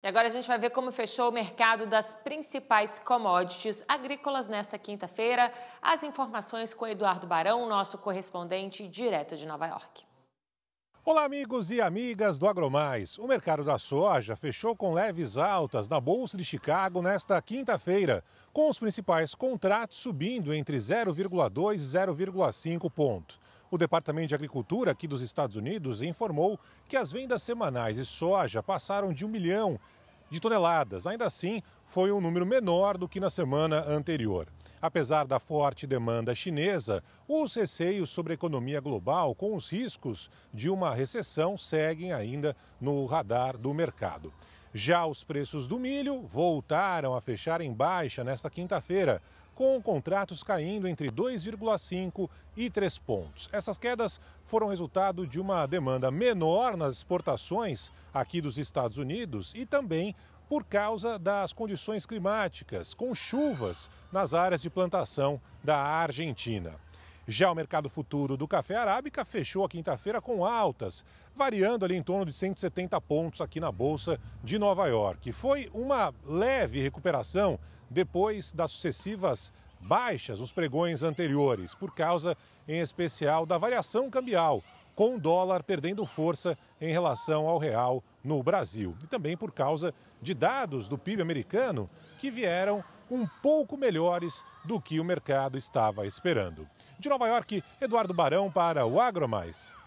E agora a gente vai ver como fechou o mercado das principais commodities agrícolas nesta quinta-feira. As informações com Eduardo Barão, nosso correspondente direto de Nova York. Olá, amigos e amigas do Agromais. O mercado da soja fechou com leves altas na Bolsa de Chicago nesta quinta-feira, com os principais contratos subindo entre 0,2 e 0,5 ponto. O Departamento de Agricultura aqui dos Estados Unidos informou que as vendas semanais de soja passaram de um milhão de toneladas. Ainda assim, foi um número menor do que na semana anterior. Apesar da forte demanda chinesa, os receios sobre a economia global, com os riscos de uma recessão, seguem ainda no radar do mercado. Já os preços do milho voltaram a fechar em baixa nesta quinta-feira, com contratos caindo entre 2,5 e 3 pontos. Essas quedas foram resultado de uma demanda menor nas exportações aqui dos Estados Unidos e também por causa das condições climáticas, com chuvas nas áreas de plantação da Argentina. Já o mercado futuro do café arábica fechou a quinta-feira com altas, variando ali em torno de 170 pontos aqui na bolsa de Nova York. Foi uma leve recuperação depois das sucessivas baixas nos pregões anteriores, por causa em especial da variação cambial, com o dólar perdendo força em relação ao real no Brasil, e também por causa de dados do PIB americano que vieram um pouco melhores do que o mercado estava esperando. De Nova York, Eduardo Barão para o Agromais.